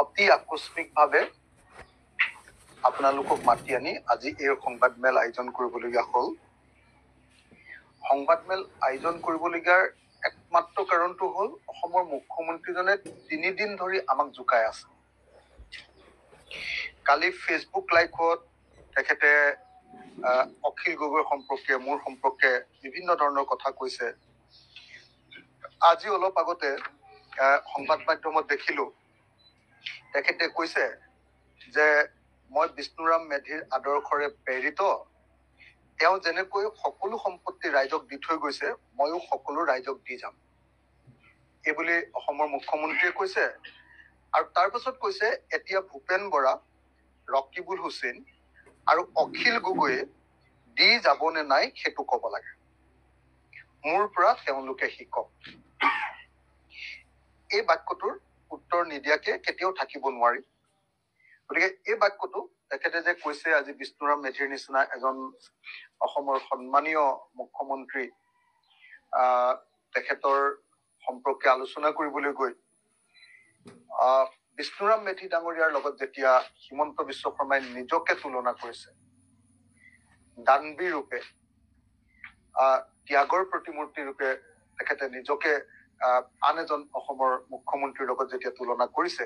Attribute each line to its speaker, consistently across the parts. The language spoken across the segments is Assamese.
Speaker 1: অতি আকস্মিকভাৱে আপোনালোকক মাতি আনি আজি এই সংবাদমেল আয়োজন কৰিবলগীয়া হ'ল সংবাদমেল আয়োজন কৰিবলগীয়াৰ একমাত্ৰ কাৰণটো হ'ল অসমৰ মুখ্যমন্ত্ৰীজনে তিনিদিন ধৰি আমাক জোকাই আছে কালি ফেচবুক লাইভত তেখেতে অখিল গগৈ সম্পৰ্কে মোৰ সম্পৰ্কে বিভিন্ন ধৰণৰ কথা কৈছে আজি অলপ আগতে সংবাদ মাধ্যমত দেখিলো তেখেতে কৈছে যে মই বিষ্ণুৰাম মেধিৰ আদৰ্শৰে প্ৰেৰিত তেওঁ যেনেকৈ সকলো সম্পত্তি ৰাইজক দি থৈ গৈছে ময়ো সকলো ৰাইজক দি যাম এইবুলি অসমৰ মুখ্যমন্ত্ৰীয়ে কৈছে আৰু তাৰ পাছত কৈছে এতিয়া ভূপেন বৰা ৰকিবুল হুছেইন আৰু অখিল গগৈয়ে দি যাবনে নাই সেইটো ক'ব লাগে মোৰ পৰা তেওঁলোকে শিকক এই বাক্যটোৰ উত্তৰ নিদিয়াকে কেতিয়াও থাকিব নোৱাৰি গতিকে এই বাক্যটো তেখেতে যে কৈছে আজি বিষ্ণুৰাম মেধিৰ নিচিনা এজন অসমৰ সন্মানীয় মুখ্যমন্ত্ৰী আহ তেখেতৰ সম্পৰ্কে আলোচনা কৰিবলৈ গৈ আহ বিষ্ণুৰাম মেধি ডাঙৰীয়াৰ লগত যেতিয়া হিমন্ত বিশ্ব শৰ্মাই নিজকে তুলনা কৰিছে দানবীৰূপে আহ ত্যাগৰ প্ৰতিমূৰ্তি ৰূপে তেখেতে নিজকে আন এজন অসমৰ মুখ্যমন্ত্ৰীৰ লগত যেতিয়া তুলনা কৰিছে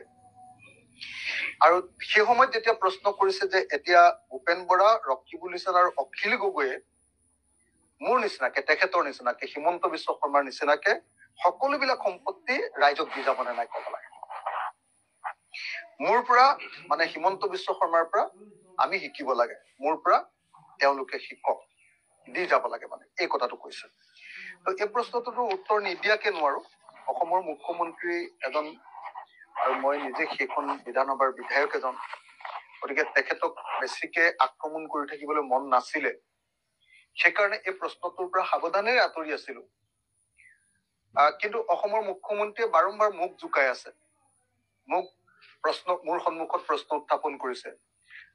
Speaker 1: আৰু সেই সময়ত যেতিয়া প্ৰশ্ন কৰিছে যে এতিয়া ভূপেন বৰা ৰক্ষী হিচাপে আৰু অখিল গগৈয়ে মোৰ নিচিনাকে তেখেতৰ নিচিনাকে হিমন্ত বিশ্ব শৰ্মাৰ নিচিনাকে সকলোবিলাক সম্পত্তি ৰাইজক দি যাব নে নাই কব লাগে মোৰ পৰা মানে হিমন্ত বিশ্ব শৰ্মাৰ পৰা আমি শিকিব লাগে মোৰ পৰা তেওঁলোকে শিকক দি যাব লাগে মানে এই কথাটো কৈছে এই প্ৰশ্নটোতো উত্তৰ নিদিয়াকে নোৱাৰো অসমৰ মুখ্যমন্ত্ৰী এজন আৰু মই নিজে সেইখন বিধানসভাৰ বিধায়ক এজন গতিকে তেখেতক বেছিকে আক্ৰমণ কৰি থাকিবলৈ মন নাছিলে সেইকাৰণে এই প্ৰশ্নটোৰ পৰা সাৱধানেৰে আঁতৰি আছিলো কিন্তু অসমৰ মুখ্যমন্ত্ৰীয়ে বাৰম্বাৰ মোক জোকাই আছে মোক প্ৰশ্ন মোৰ সন্মুখত প্ৰশ্ন উত্থাপন কৰিছে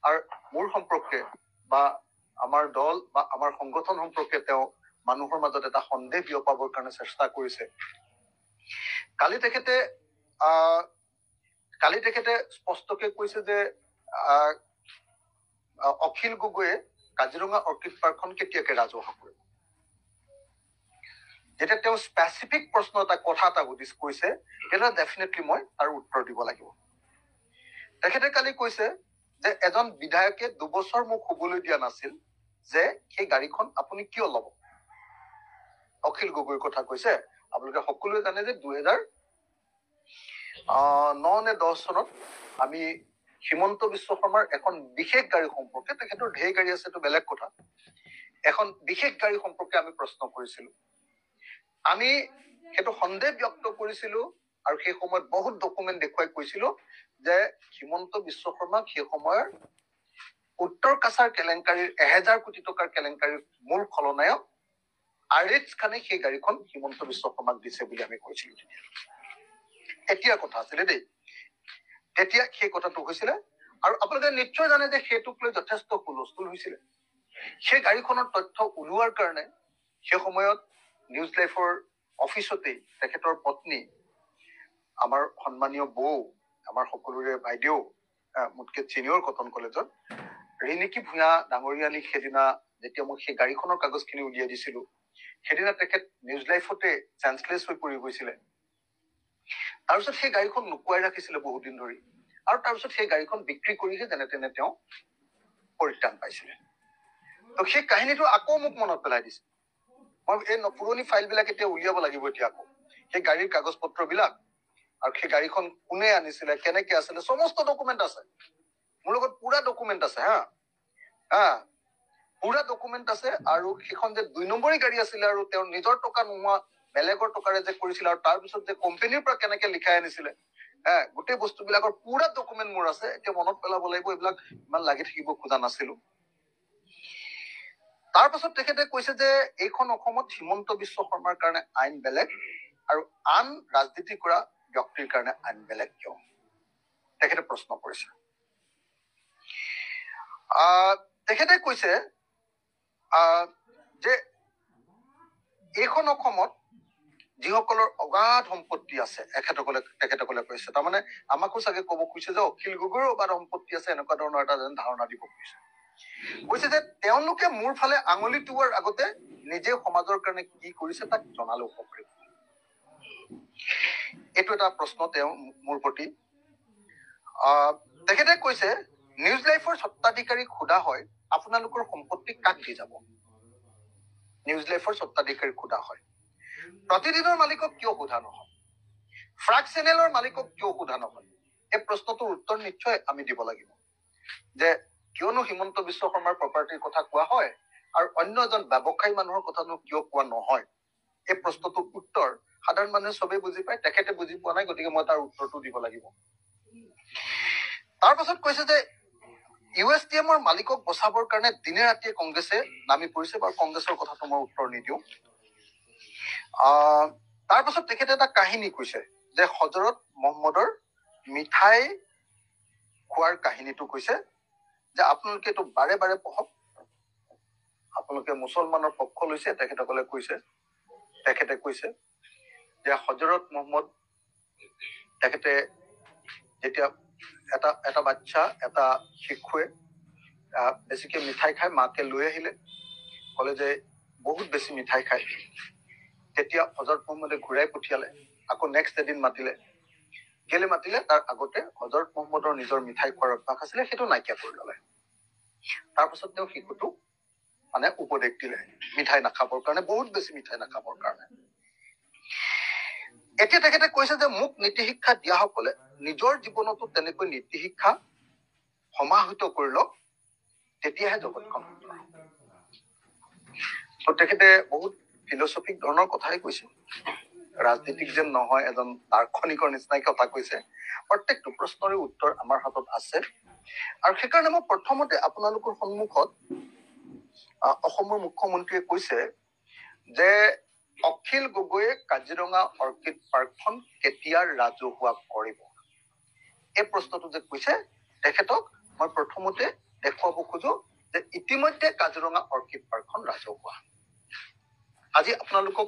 Speaker 1: আৰু মোৰ সম্পৰ্কে বা আমাৰ দল বা আমাৰ সংগঠন সম্পৰ্কে তেওঁ মানুহৰ মাজত এটা সন্দেহ বিয়পাবৰ কাৰণে চেষ্টা কৰিছে কালি তেখেতে আহ কালি তেখেতে স্পষ্টকে কৈছে যে আহ অখিল গগৈয়ে কাজিৰঙা অৰ্কিড পাৰ্কখন কেতিয়াকে ৰাজহুৱা কৰিব যেতিয়া তেওঁ স্পেচিফিক প্ৰশ্ন এটা কথা এটা সুধি কৈছে তেতিয়া ডেফিনেটলি মই তাৰ উত্তৰ দিব লাগিব তেখেতে কালি কৈছে যে এজন বিধায়কে দুবছৰ মোক শুবলৈ দিয়া নাছিল যে সেই গাড়ীখন আপুনি কিয় ল'ব অখিল গগৈৰ কথা কৈছে আপোনালোকে সকলোৱে জানে যে দুহেজাৰ ন নে দহ চনত আমি হিমন্ত বিশ্ব শৰ্মাৰ এখন বিশেষ গাড়ী সম্পৰ্কে তেখেতৰ ঢেৰ গাড়ী আছে বেলেগ কথা এখন বিশেষ গাড়ী সম্পৰ্কে আমি প্ৰশ্ন কৰিছিলো আমি সেইটো সন্দেহ ব্যক্ত কৰিছিলো আৰু সেই সময়ত বহুত ডকুমেণ্ট দেখুৱাই কৈছিলো যে হিমন্ত বিশ্ব শৰ্মাক সেই সময়ৰ উত্তৰ কাছাৰ কেলেংকাৰীৰ এহেজাৰ কোটি টকাৰ কেলেংকাৰীৰ মূল খলনায়ক আৰেট খানে সেই গাড়ীখন হিমন্ত বিশ্ব শৰ্মাক দিছে বুলি আমি কৈছিলো এতিয়া কথা আছিলে দেই তেতিয়া সেই কথাটো হৈছিলে আৰু আপোনালোকে নিশ্চয় জানে যে সেইটোক লৈ যথেষ্ট হুলস্থুল হৈছিলে সেই গাড়ীখনৰ তথ্য ওলোৱাৰ কাৰণে সেই সময়ত নিউজ লাইফৰ অফিচতে তেখেতৰ পত্নী আমাৰ সন্মানীয় বৌ আমাৰ সকলোৰে বাইদেউ মোতকে ছিনিয়ৰ কটন কলেজত ৰিণিকী ভূঞা ডাঙৰীয়ানী সেইদিনা যেতিয়া মই সেই গাড়ীখনৰ কাগজখিনি উলিয়াই দিছিলো সেইদিনা তেখেত নিউজ লাইফতে চেঞ্চলেচ হৈ পৰি গৈছিলে তাৰপিছত সেই গাড়ীখন লুকুৱাই ৰাখিছিলে বহুত ধৰি আৰু তাৰপিছত সেই গাড়ীখন বিক্ৰী কৰিহে যেনে তেনে তেওঁ পৰিত্ৰাণ পাইছিলে ত সেই কাহিনীটো আকৌ মোক মনত পেলাই দিছে মই এই পুৰণি ফাইল বিলাক এতিয়া উলিয়াব লাগিব এতিয়া আকৌ সেই গাড়ীৰ কাগজ পত্ৰ বিলাক আৰু সেই গাড়ীখন কোনে আনিছিলে কেনেকে আছিলে সমস্ত ডকুমেণ্ট আছে মোৰ লগত পুৰা ডকুমেণ্ট আছে হা হা পুৰা ডকুমেণ্ট আছে আৰু সেইখন যে দুই নম্বৰী গাড়ী আছিলে আৰু তেওঁৰ নিজৰ টকা নোহোৱা বেলেগৰ টকাৰে যে কৰিছিলে আৰু তাৰপিছত যে কোম্পেনীৰ পৰা কেনেকে লিখাই আনিছিলে হা গোটেই বস্তুবিলাকৰ পুৰা ডকুমেণ্ট মোৰ আছে এতিয়া মনত পেলাব লাগিব এইবিলাক ইমান লাগি থাকিব খোজা নাছিলো তাৰপাছত তেখেতে কৈছে যে এইখন অসমত হিমন্ত বিশ্ব শৰ্মাৰ কাৰণে আইন বেলেগ আৰু আন ৰাজনীতি কৰা ব্যক্তিৰ কাৰণে আইন বেলেগ কিয় তেখেতে প্ৰশ্ন কৰিছে আহ তেখেতে কৈছে যে এইখন অসমত যিসকলৰ অগাধ সম্পত্তি আছে এখেতসকলে তেখেতসকলে কৈছে তাৰমানে আমাকো চাগে ক'ব খুজিছে যে অখিল গগৈৰো অগাধ সম্পত্তি আছে এনেকুৱা ধৰণৰ এটা যেন ধাৰণা দিব খুজিছে কৈছে যে তেওঁলোকে মোৰ ফালে আঙুলি টোৱাৰ আগতে নিজে সমাজৰ কাৰণে কি কৰিছে তাক জনালে উপকাৰী এইটো এটা প্ৰশ্ন তেওঁ মোৰ প্ৰতি আহ তেখেতে কৈছে নিউজ লাইফৰ স্বত্বাধিকাৰী সোধা হয় আপোনালোকৰ সম্পত্তি কাক দি যাব নিউজ লাইফৰ স্বত্বাধিকাৰী সোধা হয় প্ৰতিদিনৰ মালিকক কিয় সোধা নহয় ফ্ৰাক চেনেলৰ মালিকক কিয় সোধা নহয় এই প্ৰশ্নটোৰ উত্তৰ নিশ্চয় আমি দিব লাগিব যে কিয়নো হিমন্ত বিশ্ব শৰ্মাৰ প্ৰপাৰ্টিৰ কথা কোৱা হয় আৰু অন্য এজন ব্যৱসায়ী মানুহৰ কথানো কিয় কোৱা নহয় এই প্ৰশ্নটোৰ উত্তৰ সাধাৰণ মানুহে চবেই বুজি পায় তেখেতে বুজি পোৱা নাই গতিকে মই তাৰ উত্তৰটো দিব লাগিব তাৰপাছত কৈছে যে ইউ এছ ডি এমৰ মালিকক বচাবৰ কাৰণে দিনে ৰাতিয়ে কংগ্ৰেছে নামি পৰিছে বাৰু কংগ্ৰেছৰ কথাটো মই উত্তৰ নিদিওঁ তাৰপাছত তেখেতে এটা কাহিনী কৈছে যে হজৰত মহম্মদৰ মিঠাই খোৱাৰ কাহিনীটো কৈছে যে আপোনালোকে এইটো বাৰে বাৰে পঢ়ক আপোনালোকে মুছলমানৰ পক্ষ লৈছে তেখেতসকলে কৈছে তেখেতে কৈছে যে হজৰত মহম্মদ তেখেতে যেতিয়া এটা এটা বাচ্চা এটা শিশুৱে বেছিকৈ মিঠাই খাই মাকে লৈ আহিলে ক'লে যে বহুত বেছি মিঠাই খাই তেতিয়া হজৰত মহম্মদে ঘূৰাই পঠিয়ালে আকৌ নেক্সট এদিন মাতিলে কেলে মাতিলে তাৰ আগতে হজৰত মহম্মদৰ নিজৰ মিঠাই খোৱাৰ অভ্যাস আছিলে সেইটো নাইকিয়া কৰি ল'লে তাৰপাছত তেওঁ শিশুটোক মানে উপদেশ দিলে মিঠাই নাখাবৰ কাৰণে বহুত বেছি মিঠাই নাখাবৰ কাৰণে এতিয়া তেখেতে কৈছে যে মোক নীতি শিক্ষা দিয়াসকলে নিজৰ জীৱনতো তেনেকৈ নীতি শিক্ষা সমাহিত কৰি লওক তেতিয়াহে জগতখন তেখেতে বহুত ফিলচফিক ধৰণৰ কথাই কৈছে ৰাজনীতিক যেন নহয় এজন দাৰ্শনিকৰ নিচিনাই কথা কৈছে প্ৰত্যেকটো প্ৰশ্নৰে উত্তৰ আমাৰ হাতত আছে আৰু সেইকাৰণে মই প্ৰথমতে আপোনালোকৰ সন্মুখত অসমৰ মুখ্যমন্ত্ৰীয়ে কৈছে যে অখিল গগৈয়ে কাজিৰঙা অৰ্কিড পাৰ্কখন কেতিয়া ৰাজহুৱা কৰিব এই প্ৰশ্নটো যে কৈছে তেখেতক মই প্ৰথমতে দেখুৱাব খোজো যে ইতিমধ্যে কাজিৰঙা অৰ্কিড পাৰ্কখন ৰাজহুৱা আজি আপোনালোকক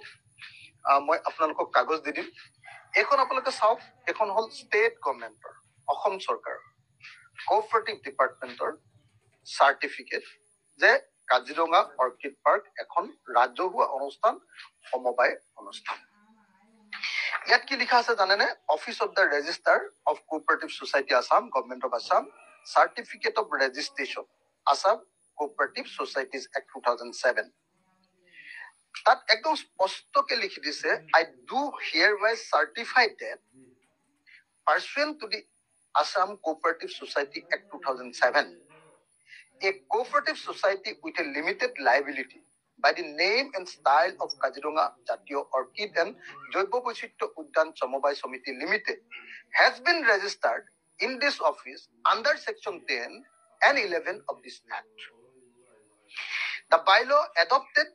Speaker 1: মই আপোনালোকক কাগজ দি দিম এইখন আপোনালোকে চাওক এইখন হ'ল ষ্টেট গভৰ্ণমেণ্টৰ অসম চৰকাৰৰ কপাৰেটিভ ডিপাৰ্টমেণ্টৰ চাৰ্টিফিকেট যে কাজিৰঙা অৰ্কিড পাৰ্ক এখন ৰাজহুৱা অনুষ্ঠান সমবায় অনুষ্ঠান ইয়াত কি লিখা আছে জানেনে office of the registrar of cooperative society Assam government of Assam certificate of registration Assam cooperative societies act two thousand seven তাত একদম স্পষ্টকে লিখি দিছে I do hereby certified that pursuant to the Assam cooperative society act two thousand seven a cooperative society with a limited liability by the name and style of Kaziranga Jatiyo Orchid and Joybo Boishityo Udyan Samobai Somiti Limited has been registered in this office under section 10 and 11 of this act. The bylaw adopted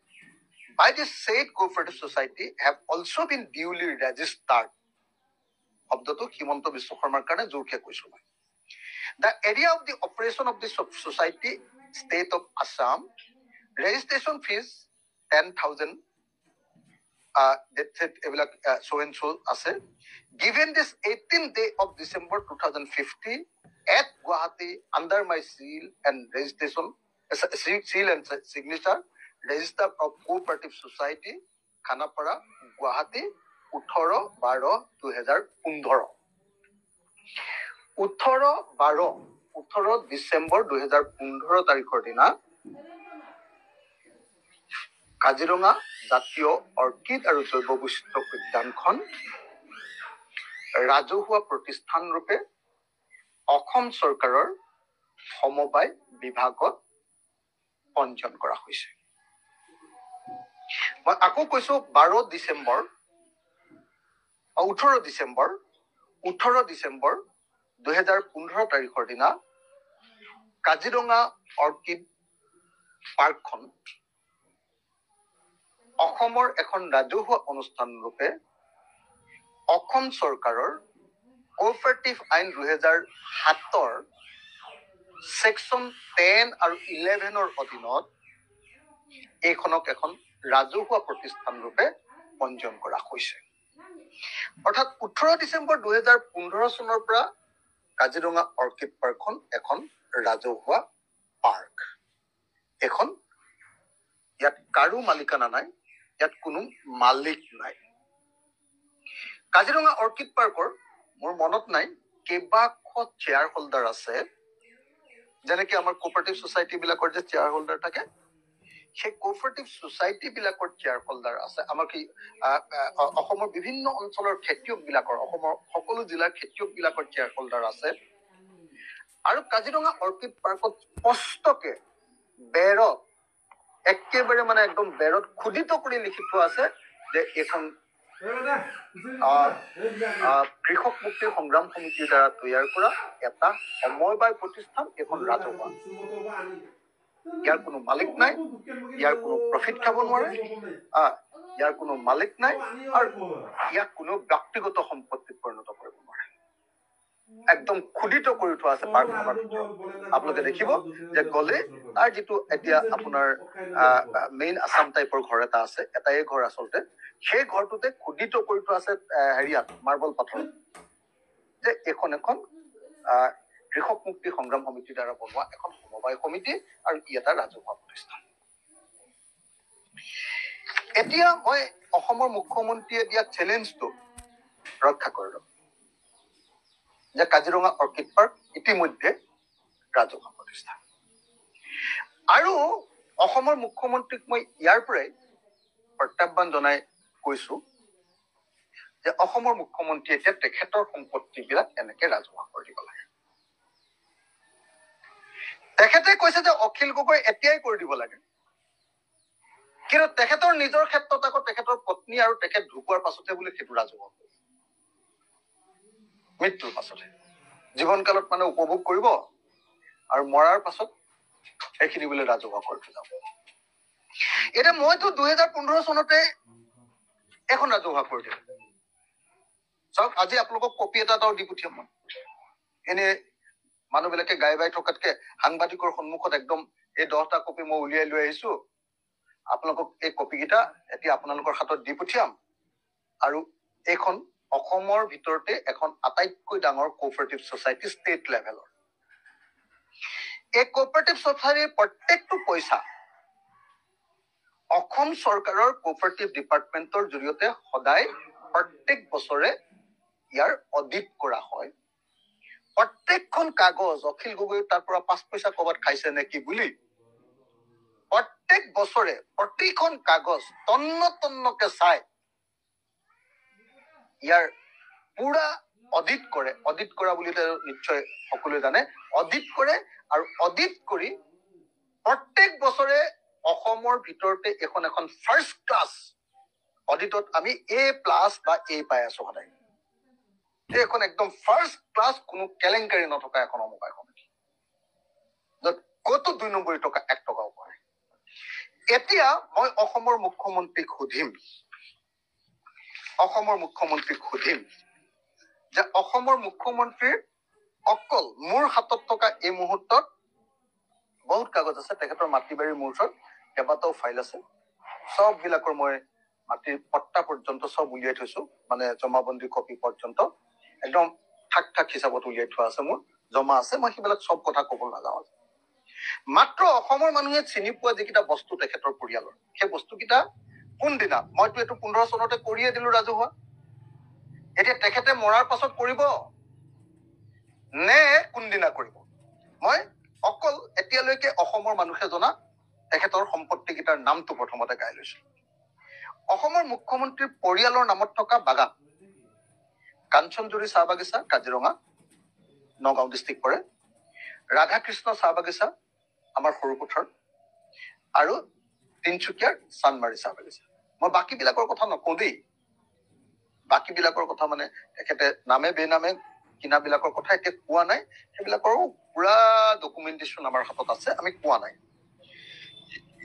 Speaker 1: by the said cooperative society have also been duly registered. শব্দটো হিমন্ত বিশ্ব শৰ্মাৰ কাৰণে জোৰকে কৈছো মই the of of the operation of the society state of registration fees ten thousand এইবিলাক শ্ব' এণ্ড শ্ব' আছে given this eighteen day of December two thousand fifty at Guwahati under my seal and registration seal and signature registrar of cooperative society Khanapara Guwahati ওঠৰ বাৰ দুহেজাৰ পোন্ধৰ ওঠৰ বাৰ ওঠৰ ডিচেম্বৰ দুহেজাৰ পোন্ধৰ তাৰিখৰ দিনা কাজিৰঙা জাতীয় অৰ্কিড আৰু জৈৱ বৈশিষ্ট উদ্যানখন ৰাজহুৱা প্ৰতিষ্ঠান ৰূপে অসম চৰকাৰৰ সমবায় বিভাগত পঞ্জীয়ন কৰা হৈছে মই আকৌ কৈছো বাৰ ডিচেম্বৰ ওঠৰ ডিচেম্বৰ ওঠৰ ডিচেম্বৰ দুহেজাৰ পোন্ধৰ তাৰিখৰ দিনা কাজিৰঙা অৰ্কিড পাৰ্কখন অসমৰ এখন ৰাজহুৱা অনুষ্ঠান ৰূপে অসম চৰকাৰৰ কপাৰেটিভ আইন দুহেজাৰ সাতৰ ছেকশ্যন টেন আৰু ইলেভেনৰ অধীনত এইখনক এখন ৰাজহুৱা প্ৰতিষ্ঠান ৰূপে পঞ্জীয়ন কৰা হৈছে অৰ্থাৎ ওঠৰ ডিচেম্বৰ দুহেজাৰ পোন্ধৰ চনৰ পৰা কাজিৰঙা অৰ্কিড পাৰ্কখন এখন ৰাজহুৱা পাৰ্ক এখন ইয়াত কাৰো মালিকানা নাই ইয়াত কোনো মালিক নাই কাজিৰঙা অৰ্কিড পাৰ্কৰ মোৰ মনত নাই কেইবাশ চেয়াৰ হোল্ডাৰ আছে যেনেকে আমাৰ কপাৰেটিভ চচাইটিবিলাকৰ যে চেয়াৰ হোল্ডাৰ থাকে সেই কপাৰেটিভ চচাইটিবিলাকৰ চেয়াৰ হোল্ডাৰ আছে আমাৰ কি অসমৰ বিভিন্ন অঞ্চলৰ খেতিয়ক বিলাকৰ অসমৰ সকলো জিলাৰ খেতিয়ক বিলাকৰ শ্বেয়াৰ হোল্ডাৰ আছে আৰু কাজিৰঙা অৰ্কিড পাৰ্কত স্পষ্টকে বেৰত একেবাৰে মানে একদম বেৰত খোদিত কৰি লিখি থোৱা আছে যে এইখন কৃষক মুক্তি সংগ্ৰাম সমিতিৰ দ্বাৰা তৈয়াৰ কৰা এটা সময়বায় প্ৰতিষ্ঠান এখন ৰাজহুৱা ইয়াৰ কোনো মালিক নাই ইয়াৰ কোনো প্ৰফিট খাব নোৱাৰে ইয়াৰ কোনো মালিক নাই আৰু ইয়াক কোনো ব্যক্তিগত সম্পত্তিত পৰিণত কৰিব একদম খুদিত কৰি থোৱা আছে প্ৰাৰ্থনা সভাৰ ভিতৰত আপোনালোকে দেখিব যে গলে তাৰ যিটো এতিয়া আপোনাৰ আহ মেইন আছাম টাইপৰ ঘৰ এটা আছে এটাই ঘৰ আচলতে সেই ঘৰটোতে খুদিত কৰি থোৱা আছে হেৰিয়াত মাৰ্বল পাথৰ যে এইখন এখন কৃষক মুক্তি সংগ্ৰাম সমিতিৰ দ্বাৰা বনোৱা এখন সমবায় সমিতি আৰু ই এটা ৰাজহুৱা প্ৰতিষ্ঠান এতিয়া মই অসমৰ মুখ্যমন্ত্ৰীয়ে দিয়া চেলেঞ্জটো ৰক্ষা কৰিলোঁ যে কাজিৰঙা অৰ্কিড পাৰ্ক ইতিমধ্যে ৰাজহুৱা প্ৰতিষ্ঠান আৰু অসমৰ মুখ্যমন্ত্ৰীক মই ইয়াৰ পৰাই প্ৰত্যাহ্বান জনাই কৈছো যে অসমৰ মুখ্যমন্ত্ৰী এতিয়া তেখেতৰ সম্পত্তিবিলাক এনেকে ৰাজহুৱা কৰি দিব লাগে তেখেতে কৈছে যে অখিল গগৈ এতিয়াই কৰি দিব লাগে কিন্তু তেখেতৰ নিজৰ ক্ষেত্ৰত আকৌ তেখেতৰ পত্নী আৰু তেখেত ঢুকোৱাৰ পাছতে বুলি সেইটো ৰাজহুৱা কৰিব মৃত্যুৰ পাছতহে কালত মানে উপভোগ কৰিব আৰু মৰাৰ পাছত সেইখিনি বোলে ৰাজহুৱা কৰি যাব এতিয়া মইতো দুহেজাৰ পোন্ধৰ চনতে এখন ৰাজহুৱা কৰি দিলো চাওক আজি আপোনালোকক কপি এটা এটাও দি পঠিয়াম মই এনে মানুহবিলাকে গাই বাই থকাতকে সাংবাদিকৰ সন্মুখত একদম এই দহটা কপি মই উলিয়াই লৈ আহিছো আপোনালোকক এই কপিকেইটা এতিয়া আপোনালোকৰ হাতত দি পঠিয়াম আৰু এইখন অসমৰ ভিতৰতে এখন আটাইতকৈ ডাঙৰ কোঅপাৰেটিভ ছচাইটি ষ্টেট লেভেলৰ এই কোঅপাৰেটিভ ছচাইটিৰ প্ৰত্যেকটো পইচা অসম চৰকাৰৰ কোঅপাৰেটিভ ডিপাৰ্টমেণ্টৰ জৰিয়তে সদায় প্ৰত্যেক বছৰে ইয়াৰ অডিট কৰা হয় প্ৰত্যেকখন কাগজ অখিল গগৈ তাৰ পৰা পাঁচ পইচা ক'ৰবাত খাইছে নেকি বুলি প্ৰত্যেক বছৰে প্ৰতিখন কাগজ তন্ন তন্নকে চাই ইয়াৰ পুৰা অডিট কৰে অডিট কৰা বুলি নিশ্চয় সকলোৱে জানে অডিট কৰে আৰু অডিট কৰি প্ৰত্যেক বছৰে অসমৰ ভিতৰতে এখন এখন ফাৰ্ষ্ট ক্লাছ অডিটত আমি এ প্লাছ বা এ পাই আছো সদায় এইখন একদম ফাৰ্ষ্ট ক্লাছ কোনো কেলেংকাৰী নথকা এখন অমুকাই সমিতি য'ত ক'তো দুই নম্বৰী টকা এক টকাও পায় এতিয়া মই অসমৰ মুখ্যমন্ত্ৰীক সুধিম অসমৰ মুখ্যমন্ত্ৰীক সুধিম যে অসমৰ মুখ্যমন্ত্ৰীৰ অকল মোৰ হাতত থকা এই মুহূৰ্তত বহুত কাগজ আছে তেখেতৰ মাটি বাৰীৰ মোৰ ওচৰত কেইবাটাও ফাইল আছে চববিলাকৰ মই মাটিৰ পট্টা পৰ্যন্ত চব উলিয়াই থৈছো মানে জমাবন্দী কপি পৰ্যন্ত একদম ঠাক ঠাক হিচাপত উলিয়াই থোৱা আছে মোৰ জমা আছে মই সেইবিলাক চব কথা কব নাযাওঁ মাত্ৰ অসমৰ মানুহে চিনি পোৱা যিকেইটা বস্তু তেখেতৰ পৰিয়ালৰ সেই বস্তুকেইটা কোনদিনা মইতো এইটো পোন্ধৰ চনতে কৰিয়ে দিলো ৰাজহুৱা এতিয়া তেখেতে মৰাৰ পাছত কৰিব নে কোনদিনা কৰিব মই অকল এতিয়ালৈকে অসমৰ মানুহে জনা তেখেতৰ সম্পত্তিকেইটাৰ নামটো প্ৰথমতে গাই লৈছিলো অসমৰ মুখ্যমন্ত্ৰীৰ পৰিয়ালৰ নামত থকা বাগান কাঞ্চনজুৰি চাহ বাগিচা কাজিৰঙা নগাঁও ডিষ্ট্ৰিক্ট পৰে ৰাধা কৃষ্ণ চাহ বাগিচা আমাৰ সৰু পথাৰ আৰু তিনিচুকীয়াৰ চানমাৰি চাহ বাগিচা মই বাকী বিলাকৰ কথা নকওঁ দেই বাকী বিলাকৰ কথা মানে তেখেতে নামে বেনামে কিনা বিলাকৰ কথা এতিয়া কোৱা নাই সেইবিলাকৰো পুৰা ডকুমেণ্টেশ্যন আমাৰ হাতত আছে আমি কোৱা নাই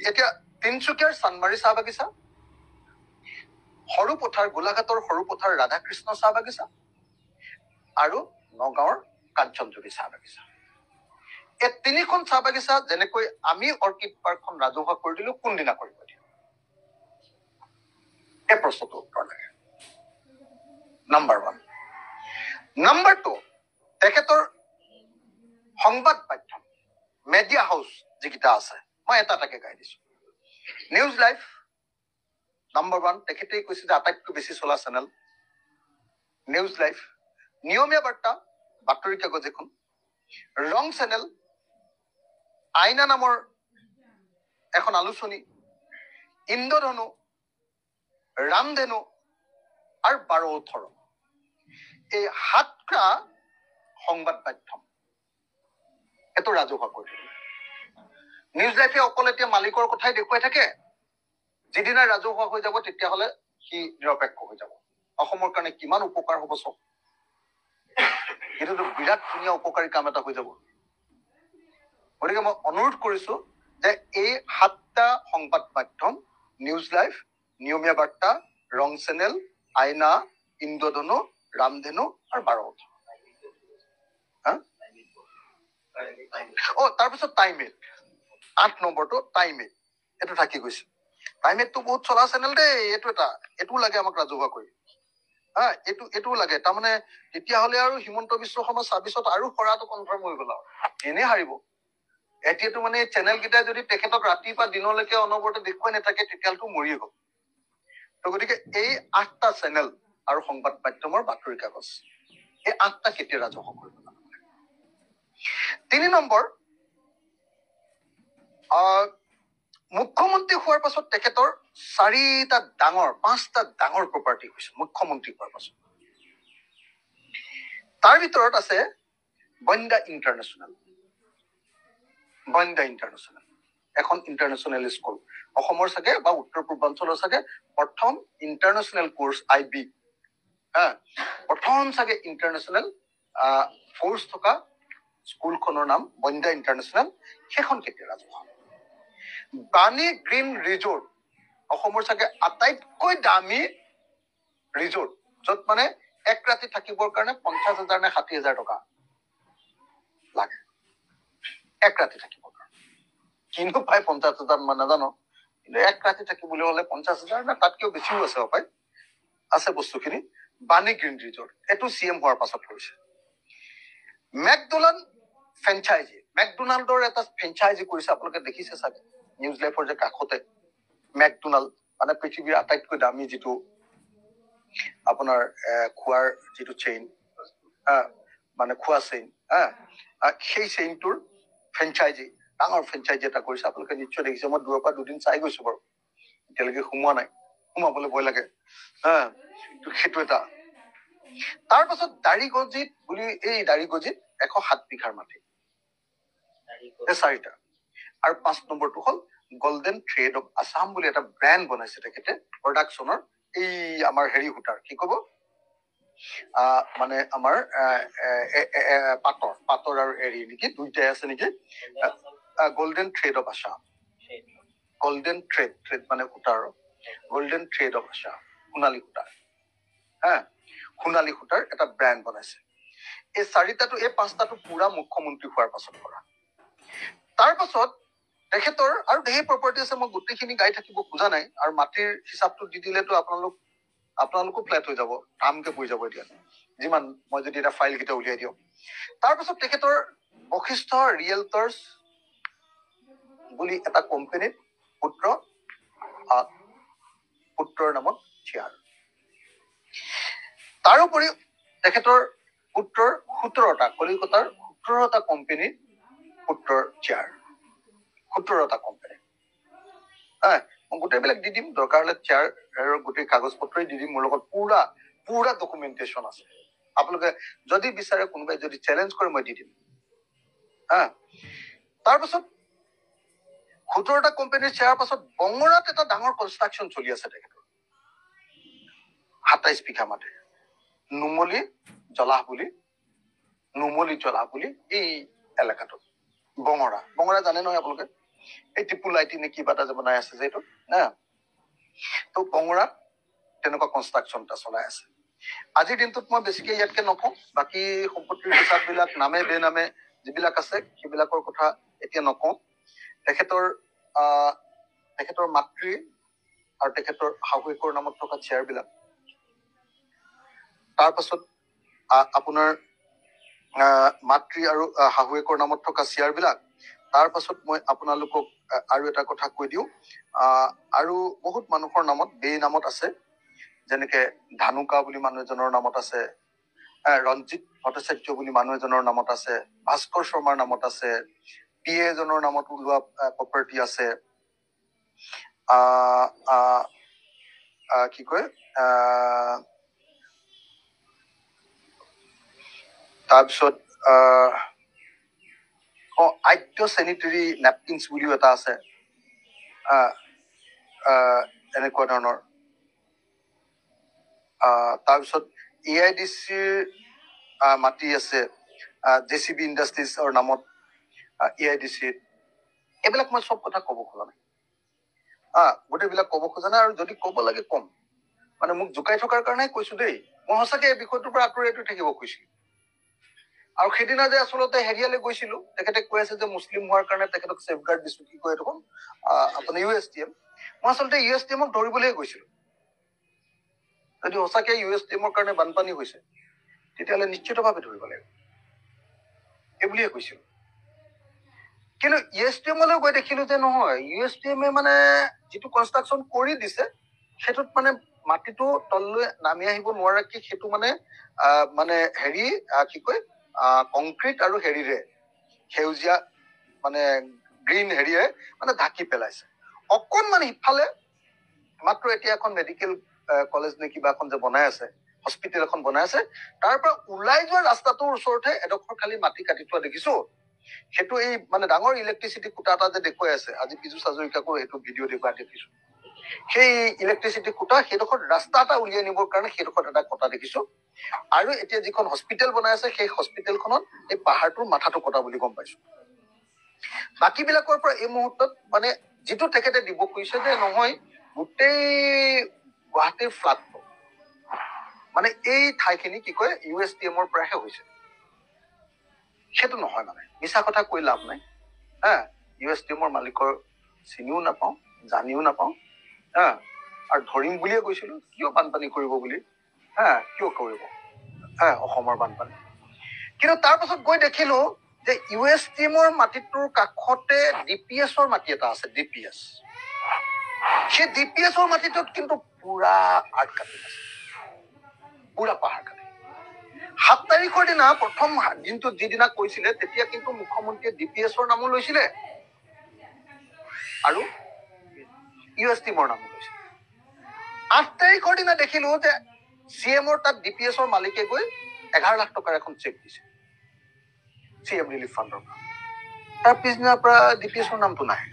Speaker 1: এতিয়া তিনিচুকীয়াৰ চানমাৰি চাহ বাগিচা সৰু পথাৰ গোলাঘাটৰ সৰু পথাৰ ৰাধাকৃষ্ণ চাহ বাগিচা আৰু নগাঁৱৰ কাঞ্চনজুৰি চাহ বাগিচা এই তিনিখন চাহ বাগিচা যেনেকৈ আমি অৰ্কিড পাৰ্কখন ৰাজহুৱা কৰি দিলো কোনদিনা কৰিব দিয়ে এই প্ৰশ্নটোৰ উত্তৰ লাগে নাম্বাৰ ওৱান নাম্বাৰ টু তেখেতৰ সংবাদ মাধ্যম মেডিয়া হাউচ যিকেইটা আছে মই এটা এটাকে গাই দিছো নিউজ লাইভ নাম্বাৰ ওৱান তেখেতে কৈছে যে আটাইতকৈ বেছি চলা চেনেল নিউজ লাইভ নিয়মীয়া বাৰ্তা বাতৰি কাগজ এখন ৰং চেনেল আইনা নামৰ এখন আলোচনী ইন্দ্ৰধনু ৰামধেনু আৰু বাৰ ওঠৰ এই সাতটা সংবাদ মাধ্যম এইটো ৰাজহুৱা কৰি নিউজ লাইফে অকল এতিয়া মালিকৰ কথাই দেখুৱাই থাকে যিদিনা ৰাজহুৱা হৈ যাব তেতিয়াহ'লে সি নিৰপেক্ষ হৈ যাব অসমৰ কাৰণে কিমান উপকাৰ হ'ব চব এইটোতো বিৰাট ধুনীয়া উপকাৰী কাম এটা হৈ যাব গতিকে মই অনুৰোধ কৰিছো যে এই সাতটা সংবাদ মাধ্যম নিউজ লাইভ নিয়মীয়া বাৰ্তা ৰং চেনেল আইনা ইন্দ্ৰধনু ৰামধেনু আৰু বাৰ অ তাৰপিছত টাইমেড আঠ নম্বৰটো টাইমেড এইটো থাকি গৈছে টাইমেডটো বহুত চলা চেনেল দেই এইটো এটা এইটোও লাগে আমাক ৰাজহুৱা কৰি হা এইটো এইটোও লাগে তাৰমানে তেতিয়াহ'লে আৰু হিমন্ত বিশ্ব শৰ্মা ছাব্বিছত আৰু সৰাটো কনফাৰ্ম হৈ গ'ল আৰু এনেই হাৰিব এতিয়াতো মানে চেনেল কেইটাই যদি তেখেতক ৰাতিপুৱা দিনলৈকে অনবৰতে দেখুৱাই নাথাকে তেতিয়াহ'লেতো মৰিয়ে গ'ল তো গতিকে এই আঠটা চেনেল আৰু সংবাদ মাধ্যমৰ বাতৰি কাগজ এই আঠটা কেতিয়া ৰাজহুৱা কৰিব তিনি নম্বৰ মুখ্যমন্ত্ৰী হোৱাৰ পাছত তেখেতৰ চাৰিটা ডাঙৰ পাঁচটা ডাঙৰ প্ৰপাৰ্টি হৈছে মুখ্যমন্ত্ৰী হোৱাৰ পাছত তাৰ ভিতৰত আছে বন্দা ইণ্টাৰনেশ্যনেল গয়েন্দা ইণ্টাৰনেশ্যনেল এখন ইণ্টাৰনেশ্যনেল স্কুল অসমৰ চাগে বা উত্তৰ পূৰ্বাঞ্চলৰ চাগে প্ৰথম ইণ্টাৰনেশ্যনেল কোৰ্চ আই বি প্ৰথম চাগে ইণ্টাৰনেশ্যনেল কোৰ্চ থকা স্কুলখনৰ নাম বন্দা ইণ্টাৰনেশ্যনেল সেইখন কেতিয়া ৰাজহুৱা বাণী গ্ৰীণ ৰিজৰ্ট অসমৰ চাগে আটাইতকৈ দামী ৰিজৰ্ট য'ত মানে এক ৰাতি থাকিবৰ কাৰণে পঞ্চাছ হাজাৰ নে ষাঠি হাজাৰ টকা লাগে এক ৰাতি থাকিব কিনো পায় পঞ্চাছ হাজাৰ মই নাজানো কিন্তু এক ৰাতি থাকিবলৈ হ'লে পঞ্চাছ হাজাৰ নে তাতকৈও বেছিও আছে অপাই আছে বস্তুখিনি বাণী গ্ৰীণ ৰিজৰ্ট এইটো চি এম হোৱাৰ পাছত কৰিছে মেকডনাল্ড ফ্ৰেঞ্চাইজি মেকডনাল্ডৰ এটা ফ্ৰেঞ্চাইজি কৰিছে আপোনালোকে দেখিছে চাগে নিউজ লাইফৰ যে কাষতে মেকডনাল্ড মানে পৃথিৱীৰ আটাইতকৈ দামী যিটো আপোনাৰ খোৱাৰ যিটো চেইন মানে খোৱা চেইন হা সেই চেইনটোৰ ফ্ৰেঞ্চাইজি ডাঙৰ ফ্ৰেঞ্চাইজ এটা কৰিছে আপোনালোকে নিশ্চয় দেখিছে মই দূৰৰ পৰা দুদিন চাই গৈছো বাৰু এতিয়ালৈকে সোমোৱা নাই সোমাবলৈ ভয় লাগে হা সেইটো এটা তাৰপাছত দাৰি গজিত বুলি এই দাৰি গজিত এশ সাত বিঘাৰ মাটি চাৰিটা আৰু পাঁচ নম্বৰটো হ'ল গল্ডেন থ্ৰেড অফ আছাম বুলি এটা ব্ৰেণ্ড বনাইছে তেখেতে প্ৰডাকশ্যনৰ এই আমাৰ হেৰি সূতাৰ কি ক'ব মানে আমাৰ পাটৰ পাটৰ আৰু এৰি নেকি দুইটাই আছে নেকি golden thread of Asha golden thread thread মানে সূতাৰ গোল্ডেন ট্ৰেড অফ আশা সোণালী সূতাৰ হা সোণালী সূতাৰ এটা ব্ৰেণ্ড বনাইছে এই চাৰিটাটো এই পাঁচটাটো পুৰা মুখ্যমন্ত্ৰী হোৱাৰ পাছত কৰা তাৰপাছত তেখেতৰ আৰু ঢেৰ প্ৰপাৰ্টি আছে মই গোটেইখিনি গাই থাকিব খোজা নাই আৰু মাটিৰ হিচাপটো দি দিলেতো আপোনালোক আপোনালোকো ফ্লেট হৈ যাব কামকে বৈ যাব এতিয়া যিমান মই যদি এটা ফাইলকেইটা উলিয়াই দিওঁ তাৰপাছত তেখেতৰ বশিষ্ঠ ৰিয়েলটৰ বুলি এটা কোম্পেনীত পুত্ৰ পুত্ৰৰ নামত থিয়াৰ তাৰোপৰি তেখেতৰ পুত্ৰৰ সোতৰটা কলিকতাৰ সোতৰটা কোম্পেনীত পুত্ৰৰ চেয়াৰ সোতৰটা কোম্পেনী হা মই গোটেইবিলাক দি দিম দৰকাৰ হ'লে চেয়াৰৰ গোটেই কাগজ পত্ৰই দি দিম মোৰ লগত পুৰা পুৰা ডকুমেণ্টেশ্যন আছে আপোনালোকে যদি বিচাৰে কোনোবাই যদি চেলেঞ্জ কৰে মই দি দিম হা তাৰপাছত ক্ষুদ্ৰ এটা কোম্পানীত চেয়াৰ পাছত বঙৰাত এটা ডাঙৰ কনষ্ট্ৰাকশ্যন চলি আছে তেখেতৰ সাতাইশ বিঘা মাটি নুমলী জলাহ বুলি নুমলী জলাহ বুলি এই এলেকাটোত বঙৰা বঙৰা জানে নহয় আপোনালোকে এই টিপুল আই নে কিবা এটা যে বনাই আছে যে এইটো না তো বঙৰা তেনেকুৱা কনষ্ট্ৰাকশ্যন এটা চলাই আছে আজিৰ দিনটোত মই বেছিকে ইয়াতকে নকওঁ বাকী সম্পত্তিৰ হিচাপবিলাক নামে বেনামে যিবিলাক আছে সেইবিলাকৰ কথা এতিয়া নকওঁ তেখেতৰ তেখেতৰ মাতৃ আৰু তেখেতৰ শাহুৱেকৰ নামত থকা চেয়াৰবিলাক তাৰপাছত আপোনাৰ মাতৃ আৰু শাহুৱেকৰ নামত থকা চেয়াৰবিলাক তাৰপাছত মই আপোনালোকক আৰু এটা কথা কৈ দিওঁ আৰু বহুত মানুহৰ নামত বে নামত আছে যেনেকে ধানুকা বুলি মানুহ এজনৰ নামত আছে ৰঞ্জিত ভট্টাচাৰ্য বুলি মানুহ এজনৰ নামত আছে ভাস্কৰ শৰ্মাৰ নামত আছে পি এজনৰ নামত ওলোৱা প্ৰপাৰ্টি আছে কি কয় তাৰপিছত অঁ আদ্য চেনিটেৰী নেপকিনছ বুলিও এটা আছে এনেকুৱা ধৰণৰ তাৰপিছত এ আই ডি চিৰ মাটি আছে জে চি বি ইণ্ডাষ্ট্ৰিজৰ নামত এ আই ডি চি এইবিলাক মই চব কথা ক'ব খোজা নাই হা গোটেইবিলাক ক'ব খোজা নাই আৰু যদি ক'ব লাগে কম মানে মোক জোকাই থকাৰ কাৰণে কৈছো দেই মই সঁচাকে এই বিষয়টোৰ পৰা আঁতৰি আঁতৰি থাকিব খুজিছিলো আৰু সেইদিনা যে আচলতে হেৰিয়ালে গৈছিলো তেখেতে কৈ আছে যে মুছলিম হোৱাৰ কাৰণে তেখেতক চেফ গাৰ্ড দিছো কি কয় দেখোন আপুনি ইউ এছ টি এম মই আচলতে ইউ এছ টি এমক ধৰিবলৈহে গৈছিলো যদি সঁচাকে ইউ এছ টি এমৰ কাৰণে বানপানী হৈছে তেতিয়াহ'লে নিশ্চিতভাৱে ধৰিব লাগিব এইবুলিয়ে কৈছিলো কিন্তু ইউ এছ পি এমলৈ গৈ দেখিলো যে নহয় ইউ এছ পি এমে মানে যিটো কনষ্ট্ৰাকশ্যন কৰি দিছে সেইটোত মানে মাটিটো তললৈ নামি আহিব নোৱাৰা কি সেইটো মানে মানে হেৰি কি কয় কংক্ৰিট আৰু হেৰিৰে সেউজীয়া মানে গ্ৰীণ হেৰিয়ে মানে ঢাকি পেলাইছে অকণমান ইফালে মাত্ৰ এতিয়া এখন মেডিকেল কলেজ নে কিবা এখন যে বনাই আছে হস্পিটেল এখন বনাই আছে তাৰ পৰা ওলাই যোৱা ৰাস্তাটোৰ ওচৰতে এডোখৰ খালি মাটি কাটি থোৱা দেখিছো সেইটো এই মানে ডাঙৰ ইলেক্ট্ৰিচিটি কোটা এটা যে দেখুৱাই আছে আজি পিছু হাজৰিকাকো সেইটো ভিডিঅ' দেখুৱাই দেখিছো সেই ইলেক্ট্ৰিচিটি কোটা সেইডোখৰ ৰাস্তা এটা উলিয়াই নিবৰ কাৰণে সেইডোখৰ এটা কটা দেখিছো আৰু এতিয়া যিখন হস্পিটেল বনাই আছে সেই হস্পিটেলখনত এই পাহাৰটোৰ মাথাটো কটা বুলি গম পাইছো বাকীবিলাকৰ পৰা এই মুহূৰ্তত মানে যিটো তেখেতে দিব খুজিছে যে নহয় গোটেই গুৱাহাটীৰ ফ্লাট মানে এই ঠাইখিনি কি কয় ইউ এছ টি এমৰ পৰাহে হৈছে সেইটো নহয় মানে মিছা কথা কৈ লাভ নাই হা ইউ এছ টি এমৰ মালিকৰ চিনিও নাপাওঁ জানিও নাপাওঁ হা আৰু ধৰিম বুলিয়ে কৈছিলো কিয় বানপানী কৰিব বুলি হা কিয় কৰিব হা অসমৰ বানপানী কিন্তু তাৰপাছত গৈ দেখিলো যে ইউ এছ টি এমৰ মাটিটোৰ কাষতে ডি পি এছৰ মাটি এটা আছে ডি পি এছ সেই ডি পি এছৰ মাটিটোত কিন্তু পুৰা আৰ্ট কাটিং আছে পুৰা পাহাৰ কাটিং সাত তাৰিখৰ দিনা প্ৰথম দিনটোত যিদিনা কৈছিলে তেতিয়া কিন্তু মুখ্যমন্ত্ৰীয়ে ডি পি এছৰ নামো লৈছিলে আৰু ইউ এছ টিমৰ নামো লৈছিলে আঠ তাৰিখৰ দিনা দেখিলো যে চি এমৰ তাত ডি পি এছৰ মালিকে গৈ এঘাৰ লাখ টকাৰ এখন চেক দিছে চি এম ৰিলিফ ফাণ্ডৰ পৰা তাৰ পিছদিনাৰ পৰা ডি পি এছৰ নামটো নাহে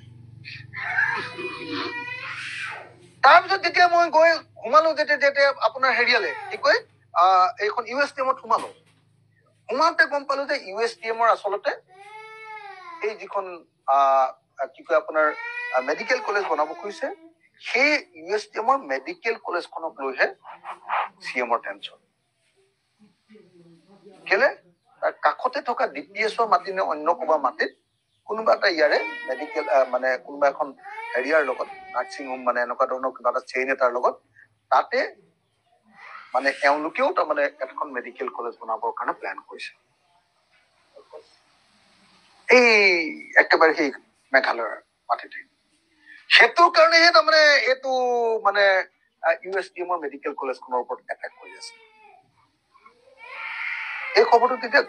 Speaker 1: তাৰপিছত যেতিয়া মই গৈ সোমালো যেতিয়া আপোনাৰ হেৰিয়ালে কি কয় এইখন ইউ এছ টি এমত সোমালো সোমাওঁতে গম পালো যে ইউ এছ টি এমৰ আচলতে এই যিখন কি কয় আপোনাৰ মেডিকেল কলেজ বনাব খুজিছে সেই ইউ এছ টি এমৰ মেডিকেল কলেজখনক লৈহে চি এমৰ টেনচন কেলে তাৰ কাষতে থকা ডি পি এছৰ মাটি নে অন্য কোনোবা মাটিত কোনোবা এটা ইয়াৰে মেডিকেল মানে কোনোবা এখন হেৰিয়াৰ লগত নাৰ্ছিং হোম মানে এনেকুৱা ধৰণৰ কিবা এটা চেইন এটাৰ লগত তাতে মানে এওঁলোকেও তাৰমানে এখন মেডিকেল কলেজ বনাবৰ কাৰণে প্লেন কৰিছে এই একেবাৰে সেই মেঘালয়ৰ মাটিতে সেইটোৰ কাৰণেহে তাৰমানে এইটো মানে ইউ এছ ডি এমৰ মেডিকেল কলেজখনৰ ওপৰত এটেক কৰি আছে এই খবৰটো তেতিয়া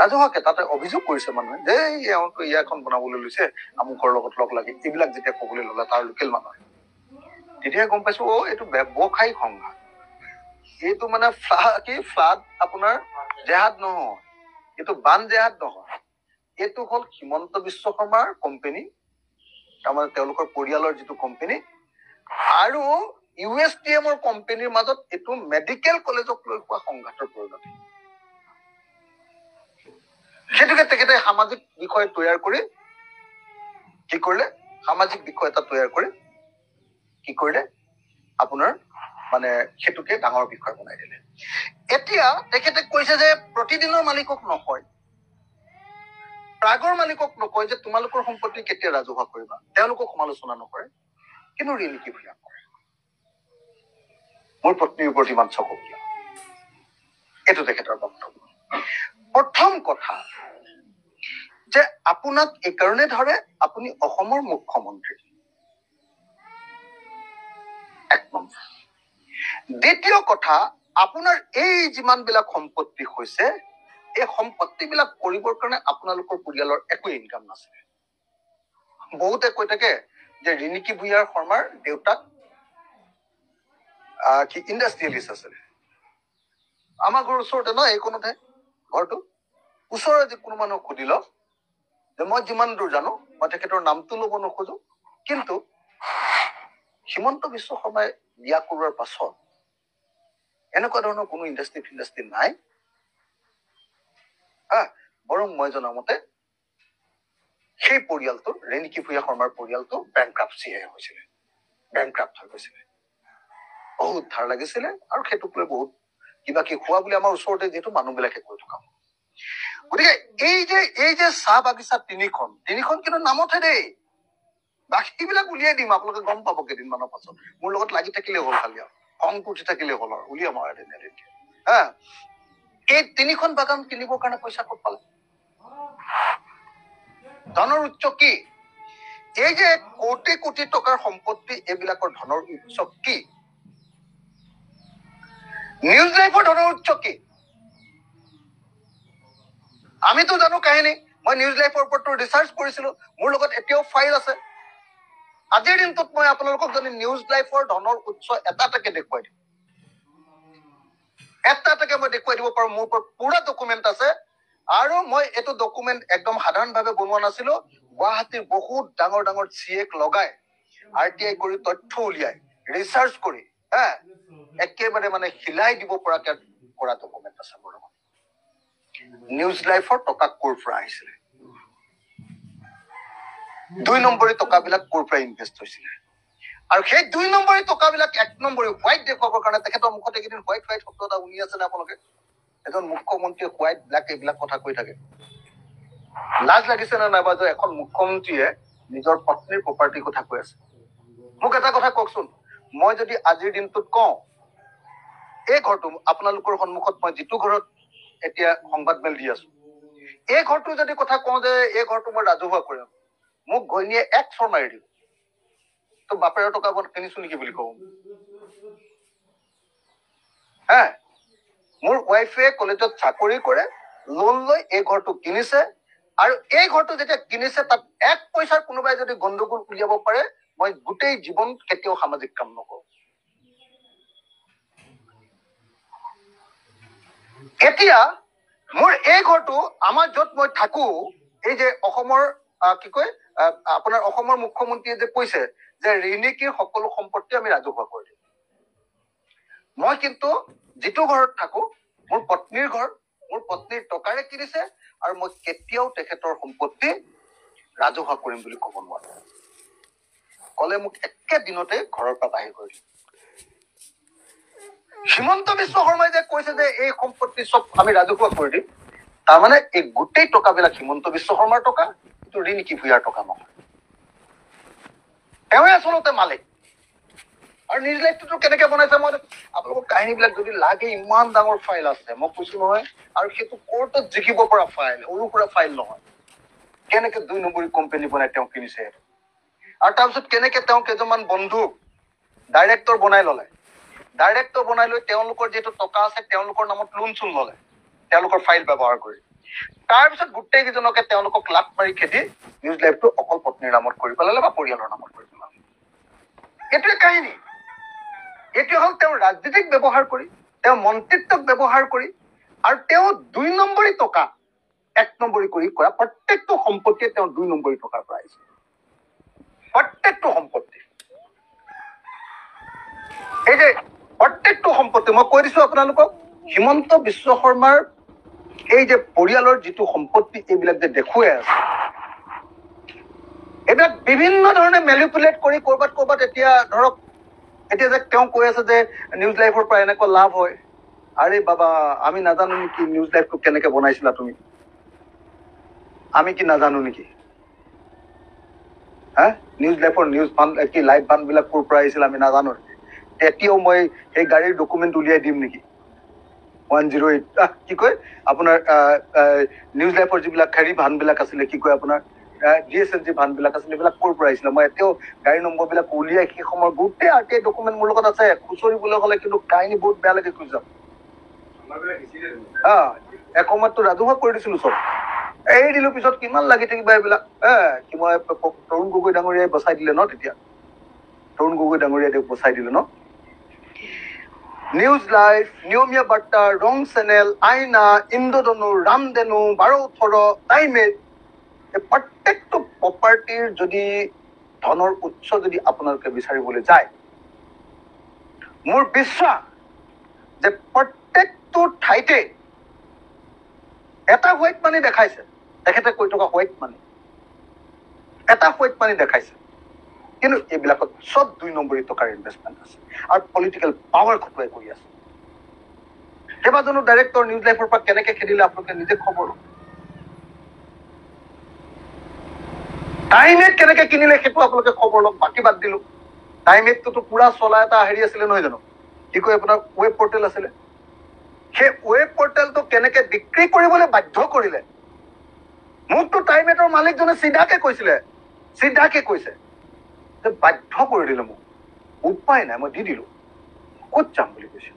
Speaker 1: ৰাজহুৱাকে তাতে অভিযোগ কৰিছে মানুহে যে এওঁটো ইয়াৰ এখন বনাবলৈ লৈছে আমুকৰ লগত লগ লাগি এইবিলাক যেতিয়া কবলৈ ললে তাৰ লোকেল মানুহে তেতিয়াহে গম পাইছো অ এইটো ব্যৱসায়িক সংঘাত সেইটো মানে কি ফাদ আপোনাৰ দেহাত নহয় এইটো বান দেহাত নহয় এইটো হ'ল হিমন্ত বিশ্ব শৰ্মাৰ কোম্পেনী তাৰমানে তেওঁলোকৰ পৰিয়ালৰ যিটো কোম্পেনী আৰু ইউ এছ টি এমৰ কোম্পেনীৰ মাজত এইটো মেডিকেল কলেজক লৈ হোৱা সংঘাতৰ পৰিণতি সেইটোকে তেখেতে সামাজিক বিষয় তৈয়াৰ কৰি কি কৰিলে সামাজিক বিষয় এটা তৈয়াৰ কৰি কি কৰিলে আপোনাৰ মানে সেইটোকে ডাঙৰ বিষয় বনাই দিলে এতিয়া তেখেতে কৈছে যে প্ৰতিদিনৰ মালিকক নকয় প্ৰাগৰ মালিকক নকয় যে তোমালোকৰ সম্পত্তি কেতিয়া ৰাজহুৱা কৰিবা তেওঁলোকক সমালোচনা নকৰে কিন্তু ৰিলিকি ভূঞা কৰে মোৰ পত্নীৰ ওপৰত ইমান চকীয়া এইটো তেখেতৰ বক্তব্য প্ৰথম কথা যে আপোনাক এইকাৰণে ধৰে আপুনি অসমৰ মুখ্যমন্ত্ৰী এক নম্বৰ দ্বিতীয় কথা আপোনাৰ এই যিমানবিলাক সম্পত্তি হৈছে এই সম্পত্তিবিলাক কৰিবৰ কাৰণে আপোনালোকৰ পৰিয়ালৰ একো ইনকাম নাছিলে বহুতে কৈ থাকে যে ৰিণিকী ভূঞাৰ শৰ্মাৰ দেউতাক কি ইণ্ডাষ্ট্ৰিয়েলিষ্ট আছিলে আমাৰ ঘৰৰ ওচৰতে ন এইকোণতে ঘৰটো ওচৰৰে যে কোনো মানুহক সুধি লওক যে মই যিমান দূৰ জানো মই তেখেতৰ নামটো ল'ব নোখোজো কিন্তু হিমন্ত বিশ্ব শৰ্মাই বিয়া কৰোৱাৰ পাছত এনেকুৱা ধৰণৰ কোনো ইণ্ডাষ্ট্ৰি ফিণ্ডাষ্ট্ৰি নাই হা বৰং মই জনা মতে সেই পৰিয়ালটো ৰেণিকী ভূঞা শৰ্মাৰ পৰিয়ালটো বেংক ক্ৰাফ্টিহে হৈছিলে বেংক ক্ৰাফ্ট হৈ গৈছিলে বহুত ধাৰ লাগিছিলে আৰু সেইটোক লৈ বহুত কিবা কি খোৱা বুলি আমাৰ ওচৰতে যিহেতু মানুহবিলাকে কৈ থকা গতিকে এই যে এই যে চাহ বাগিচা তিনিখন তিনিখন কিন্তু নামতহে দেই বাকীবিলাক উলিয়াই দিম আপোনালোকে গম পাব কেইদিনমানৰ পাছত মোৰ লগত লাগি থাকিলে হ'ল খালি আৰু খং উঠি থাকিলে হ'ল আৰু উলিয়াম আৰু এদিন এদিন হা এই তিনিখন বাগান কিনিবৰ কাৰণে পইচা ক'ত পালে ধনৰ উচ্চ কি এই যে কোটি কোটি টকাৰ সম্পত্তি এইবিলাকৰ ধনৰ উচ্চ কি নিউজ লাইফৰ ধনৰ উচ্চ কি আমিতো জানো কাহিনী মই নিউজ লাইফৰ ওপৰত ৰিচাৰ্চ কৰিছিলো মোৰ লগত এতিয়াও ফাইল আছে আজিৰ দিনটোত মই আপোনালোকক যদি নিউজ লাইফৰ ধনৰ উৎস এটাটাকে দেখুৱাই দিওঁ এটাটাকে মই দেখুৱাই দিব পাৰো মোৰ পুৰা ডকুমেণ্ট আছে আৰু মই এইটো ডকুমেণ্ট একদম সাধাৰণভাৱে বনোৱা নাছিলো গুৱাহাটীৰ বহুত ডাঙৰ ডাঙৰ চি এক লগাই আৰ টি আই কৰি তথ্য উলিয়াই ৰিচাৰ্চ কৰি হা একেবাৰে মানে শিলাই দিব পৰাকে কৰা ডকুমেণ্ট আছে মোৰ লগত নিউজ লাইফৰ টকা কৰ পৰা আহিছিলে দুই নম্বৰী টকাবিলাক ক'ৰ পৰা ইনভেষ্ট হৈছিলে আৰু সেই দুই নম্বৰী টকাবিলাক এক নম্বৰী হোৱাইট দেখুৱাবৰ কাৰণে তেখেতৰ মুখত এইকেইদিন হোৱাইট হোৱাইট শব্দ এটা শুনি আছেনে আপোনালোকে এজন মুখ্যমন্ত্ৰীয়ে হোৱাইট ব্লেক এইবিলাক কথা কৈ থাকে লাজ লাগিছেনে নাইবা যে এখন মুখ্যমন্ত্ৰীয়ে নিজৰ পত্নীৰ প্ৰপাৰ্টিৰ কথা কৈ আছে মোক এটা কথা কওকচোন মই যদি আজিৰ দিনটোত কওঁ এই ঘৰটো আপোনালোকৰ সন্মুখত মই যিটো ঘৰত এতিয়া সংবাদ মেল দি আছো এই ঘৰটো যদি কথা কওঁ যে এই ঘৰটো মই ৰাজহুৱা কৰিম মোক ঘৈণীয়ে এক চৰ মাৰি দিব তো বাপেৰ টকা মই কিনিছো নেকি বুলি কওঁ হা মোৰ ৱাইফে কলেজত চাকৰি কৰে লোন লৈ এই ঘৰটো কিনিছে আৰু এই ঘৰটো যেতিয়া কিনিছে তাত এক পইচাৰ কোনোবাই যদি গণ্ডগোল উলিয়াব পাৰে মই গোটেই জীৱন কেতিয়াও সামাজিক কাম নকৰো এতিয়া মোৰ এই ঘৰটো আমাৰ য'ত মই থাকো এই যে অসমৰ কি কয় আপোনাৰ অসমৰ মুখ্যমন্ত্ৰীয়ে যে কৈছে যে ঋণিকীৰ সকলো সম্পত্তি আমি ৰাজহুৱা কৰি দিম মই কিন্তু যিটো ঘৰত থাকো মোৰ পত্নীৰ ঘৰ মোৰ পত্নীৰ টকাৰে কিনিছে আৰু মই কেতিয়াও তেখেতৰ সম্পত্তি ৰাজহুৱা কৰিম বুলি ক'ব নোৱাৰো কলে মোক একে দিনতে ঘৰৰ পৰা বাহিৰ কৰি দিম হিমন্ত বিশ্ব শৰ্মাই যে কৈছে যে এই সম্পত্তি চব আমি ৰাজহুৱা কৰি দিম তাৰমানে এই গোটেই টকাবিলাক হিমন্ত বিশ্ব শৰ্মাৰ টকা কিন্তু ঋণ কি ভূঞাৰ টকা নহয় তেওঁৱে আচলতে মালিক আৰু নিজ লাইফটোতো কেনেকে বনাইছে মই আপোনালোকৰ কাহিনীবিলাক যদি লাগে ইমান ডাঙৰ ফাইল আছে মই কৈছো নহয় আৰু সেইটো কৰ্টত জিকিব পৰা ফাইল সৰু সুৰা ফাইল নহয় কেনেকে দুই নম্বৰী কোম্পেনী বনাই তেওঁ কিনিছে আৰু তাৰপিছত কেনেকে তেওঁ কেইজনমান বন্ধু ডাইৰেক্টৰ বনাই ললে ডাইৰেক্টৰ বনাই লৈ তেওঁলোকৰ যিহেতু টকা আছে তেওঁলোকৰ নামত লোন চোন ললে তেওঁলোকৰ ফাইল ব্যৱহাৰ কৰি তাৰপিছত গোটেইকেইজনকে তেওঁলোকক লাভ মাৰি খেদি নিউজ লাইভটো অকল পত্নীৰ নামত কৰি পেলালে বা পৰিয়ালৰ নামত কৰি পেলালে এইটোৱে কাহিনী এইটোৱে হ'ল তেওঁ ৰাজনীতিক ব্যৱহাৰ কৰি তেওঁ মন্ত্ৰিত্বক ব্যৱহাৰ কৰি আৰু তেওঁ দুই নম্বৰী টকা এক নম্বৰী কৰি কৰা প্ৰত্যেকটো সম্পত্তিয়ে তেওঁ দুই নম্বৰী টকাৰ পৰা আহিছে প্ৰত্যেকটো সম্পত্তি এই যে প্ৰত্যেকটো সম্পত্তি মই কৈ দিছো আপোনালোকক হিমন্ত বিশ্ব শৰ্মাৰ এই যে পৰিয়ালৰ যিটো সম্পত্তি এইবিলাক যে দেখুৱাই আছে এইবিলাক বিভিন্ন ধৰণে মেনিপুলেট কৰি ক'ৰবাত ক'ৰবাত এতিয়া ধৰক এতিয়া যে তেওঁ কৈ আছে যে নিউজ লাইফৰ পৰা এনেকুৱা লাভ হয় আৰে বাবা আমি নাজানো নেকি নিউজ লাইফটো কেনেকে বনাইছিলা তুমি আমি কি নাজানো নেকি হা নিউজ লাইফৰ নিউজ বান কি লাইভ বানবিলাক ক'ৰ পৰা আহিছিল আমি নাজানো নেকি তেতিয়াও মই সেই গাড়ীৰ ডকুমেণ্ট উলিয়াই দিম নেকি ওৱান জিৰ' এইট কি কয় আপোনাৰ নিউজ লাইফৰ যিবিলাক হেৰি ভানবিলাক আছিলে কি কয় আপোনাৰ ডি এছ এল জি ভানবিলাক আছিলে এইবিলাক ক'ৰ পৰা আহিছিলে মই এতিয়াও গাড়ী নম্বৰবিলাক উলিয়াই সেই সময়ৰ গোটেই আৰ টি আই ডকুমেণ্ট মোৰ লগত আছে খুচৰিবলৈ হ'লে কিন্তু কাহিনী বহুত বেয়া লাগে খুজাম হা একমাত্ৰ ৰাজহুৱা কৰি দিছিলোঁ চব এৰি দিলোঁ পিছত কিমান লাগি থাকিবা এইবিলাক হে কি মই তৰুণ গগৈ ডাঙৰীয়াই বচাই দিলে ন তেতিয়া তৰুণ গগৈ ডাঙৰীয়াই তেওঁক বচাই দিলে ন নিউজ লাইফ নিয়মীয়া বাৰ্তা ৰং চ্যানেল আইনা ইন্দ্ৰধনু ৰামধেনু বাৰো ওঠৰ টাইমেট প্ৰত্যেকটো প্ৰপাৰ্টিৰ যদি ধনৰ উৎস যদি আপোনালোকে বিচাৰিবলৈ যায় মোৰ বিশ্বাস যে প্ৰত্যেকটো ঠাইতে এটা হোৱাইট মানি দেখাইছে তেখেতে কৈ থকা হোৱাইট মানি এটা হোৱাইট মানি দেখাইছে কিন্তু এইবিলাকত চব দুই নম্বৰী টকাৰ ইনভেষ্টমেণ্ট আছে আৰু পলিটিকেল পাৱাৰ খটুৱাই কৰি আছে কেইবাজনো ডাইৰেক্টৰ নিউজ লাইফৰ পৰা কেনেকৈ খেলিলে আপোনালোকে নিজে খবৰ টাইমেট কেনেকৈ কিনিলে সেইটো আপোনালোকে খবৰ লওক বাকী বাদ দিলোঁ টাইমেটটোতো পূৰা চলা এটা হেৰি আছিলে নহয় জানো কি কয় আপোনাৰ ৱেব পৰ্টেল আছিলে সেই ৱেব পৰ্টেলটো কেনেকে বিক্ৰী কৰিবলৈ বাধ্য কৰিলে মোকতো টাইমেটৰ মালিকজনে চিধাকে কৈছিলে চিধাকৈ কৈছে বাধ্য কৰি দিলে মোক উপায় নাই মই দি দিলো ক'ত যাম বুলি কৈছে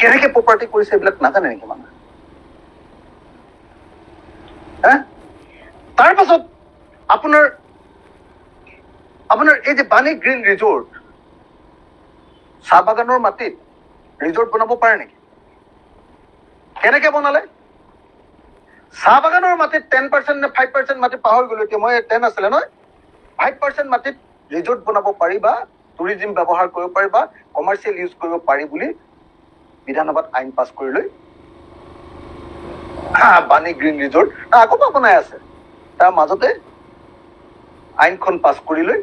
Speaker 1: কেনেকে প্ৰপাৰ্টি কৰিছে এইবিলাক নাজানে নেকি মানুহে তাৰপাছত আপোনাৰ আপোনাৰ এই যে বাণী গ্ৰীণ ৰিজৰ্ট চাহ বাগানৰ মাটিত ৰিজৰ্ট বনাব পাৰে নেকি কেনেকে বনালে চাহ বাগানৰ মাটিত টেন পাৰ্চেণ্ট নে ফাইভ পাৰ্চেণ্ট মাটি পাহৰি গ'লো এতিয়া মই টেন আছিলে নহয় ফাইভ পাৰ্চেণ্ট মাটিত ৰিজৰ্ট বনাব পাৰিবা টুৰিজিম ব্যৱহাৰ কৰিব পাৰিবা কমাৰ্চিয়েল ইউজ কৰিব পাৰি বুলি বিধানসভাত আইন পাছ কৰি লৈ বাণী গ্ৰীণ ৰিজৰ্ট আকৌ পা বনাই আছে তাৰ মাজতে আইনখন পাছ কৰি লৈ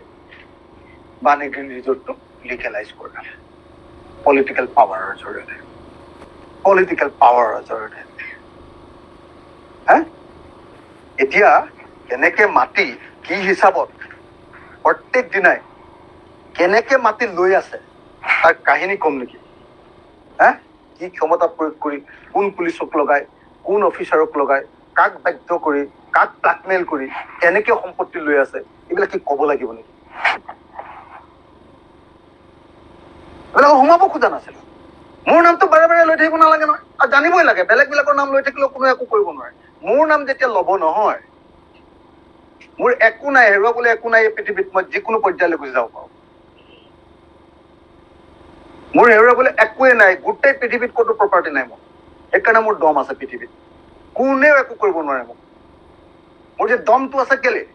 Speaker 1: বাণী গ্ৰীণ ৰিজৰ্টটো লিগেলাইজ কৰিলে পলিটিকেল পাৱাৰৰ জৰিয়তে পলিটিকেল পাৱাৰৰ জৰিয়তে হা এতিয়া কেনেকে মাটি কি হিচাপত প্ৰত্যেক দিনাই কেনেকে মাটি লৈ আছে তাৰ কাহিনী কম নেকি হে কি ক্ষমতা প্ৰয়োগ কৰি কোন পুলিচক লগাই কোন অফিচাৰক লগাই কাক বাধ্য কৰি কাক ব্লেকমেইল কৰি কেনেকে সম্পত্তি লৈ আছে এইবিলাক কি ক'ব লাগিব নেকি সোমাব খোজা নাছিল মোৰ নামটো বাৰে বাৰে লৈ থাকিব নালাগে নহয় আৰু জানিবই লাগে বেলেগ বেলেগবিলাকৰ নাম লৈ থাকিলেও কোনো একো কৰিব নোৱাৰে মোৰ নাম যেতিয়া ল'ব নহয় মোৰ একো নাই হেৰুৱাবলৈ একো নাই এই পৃথিৱীত মই যিকোনো পৰ্যায়লৈ গুচি যাব পাৰো মোৰ হেৰুৱাবলৈ একোৱে নাই গোটেই পৃথিৱীত ক'তো প্ৰপাৰ্টি নাই মোৰ সেইকাৰণে মোৰ দম আছে পৃথিৱীত কোনেও একো কৰিব নোৱাৰে মোক মোৰ যে দমটো আছে কেলে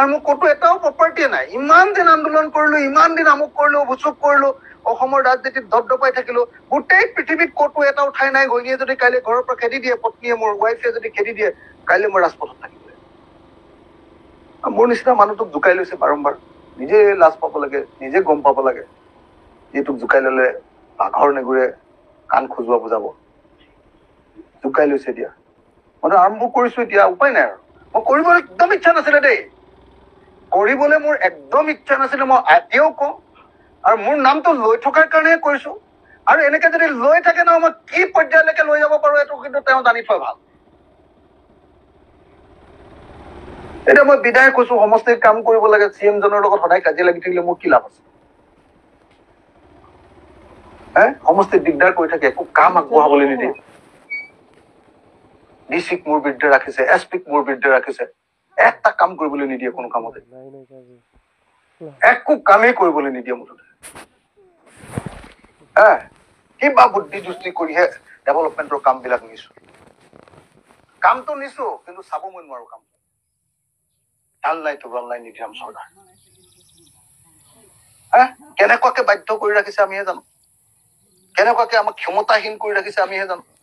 Speaker 1: আৰু মোৰ ক'তো এটাও প্ৰপাৰ্টিয়ে নাই ইমান দিন আন্দোলন কৰিলো ইমান দিন আমুক কৰিলো হুচুক কৰিলো অসমৰ ৰাজনীতিত দপদপাই থাকিলো গোটেই পৃথিৱীত ক'তো এটাও ঠাই নাই ঘৈণীয়ে যদি কাইলৈ ঘৰৰ পৰা খেদি দিয়ে পত্নীয়ে মোৰ ৱাইফে যদি খেদি দিয়ে কাইলৈ মই ৰাজপথত থাকিম মোৰ নিচিনা মানুহটোক জোকাই লৈছে বাৰম্বাৰ নিজে লাজ পাব লাগে নিজে গম পাব লাগে যে তোক জোকাই ল'লে পাঘৰ নেগুৰে কাণ খজুৱাব যাব জোকাই লৈছে এতিয়া মই আৰম্ভ কৰিছো এতিয়া উপায় নাই আৰু মই কৰিবলৈ একদম ইচ্ছা নাছিলে দেই কৰিবলৈ মোৰ একদম ইচ্ছা নাছিলে মই এতিয়াও কওঁ আৰু মোৰ নামটো লৈ থকাৰ কাৰণেহে কৰিছো আৰু এনেকে যদি লৈ থাকে নহয় মই কি পৰ্যায়লৈকে লৈ যাব পাৰো এইটো কিন্তু তেওঁ জানি থোৱা ভাল এতিয়া মই বিদায় কৈছো সমষ্টিত কাম কৰিব লাগে চি এমজনৰ লগত সদায় কাজিয়া লাগি থাকিলে মোৰ কি লাভ আছে সমষ্টিত দিগদাৰ কৰি থাকে একো কাম আগবঢ়াবলৈ নিদিয়ে ডি চিক মোৰ বিৰুদ্ধে ৰাখিছে এছ পিক মোৰ বিৰুদ্ধে ৰাখিছে এটা কাম কৰিবলৈ নিদিয়ে কোনো কামতে একো কামেই কৰিবলৈ নিদিয়ে মুঠতে কিবা বুদ্ধি যুষ্টি কৰিহে ডেভেলপমেণ্টৰ কামবিলাক নিছো কামটো নিছো কিন্তু চাব মই নোৱাৰো কামটো আল্লাহ তো আল্লাহ নিধাম চৰ্দাৰ কেনেকুৱাকে বাধ্য কৰি ৰাখিছে আমিহে জানো কেনেকুৱাকে আমাক ক্ষমতাহীন কৰি ৰাখিছে আমিহে জানো